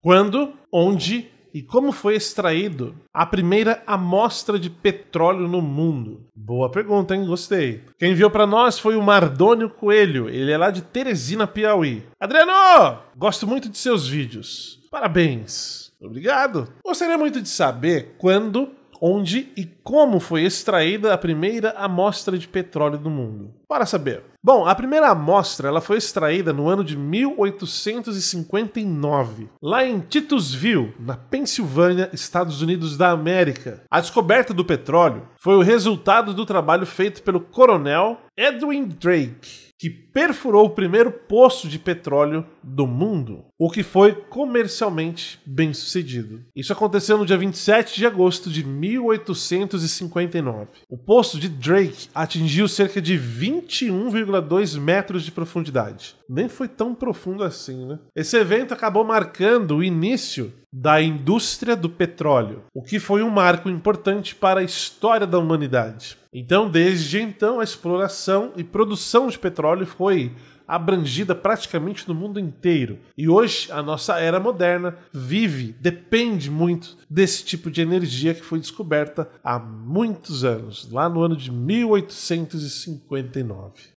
Quando, onde e como foi extraído a primeira amostra de petróleo no mundo? Boa pergunta, hein? Gostei. Quem enviou para nós foi o Mardônio Coelho. Ele é lá de Teresina, Piauí. Adriano! Gosto muito de seus vídeos. Parabéns. Obrigado. Gostaria muito de saber quando, onde e como foi extraída a primeira amostra de petróleo do mundo. Para saber. Bom, a primeira amostra ela foi extraída no ano de 1859, lá em Titusville, na Pensilvânia, Estados Unidos da América. A descoberta do petróleo foi o resultado do trabalho feito pelo coronel Edwin Drake, que perfurou o primeiro poço de petróleo do mundo, o que foi comercialmente bem sucedido. Isso aconteceu no dia 27 de agosto de 1859. 1959. O poço de Drake atingiu cerca de 21,2 metros de profundidade. Nem foi tão profundo assim, né? Esse evento acabou marcando o início da indústria do petróleo, o que foi um marco importante para a história da humanidade. Então, desde então, a exploração e produção de petróleo foi abrangida praticamente no mundo inteiro. E hoje a nossa era moderna vive, depende muito desse tipo de energia que foi descoberta há muitos anos, lá no ano de 1859.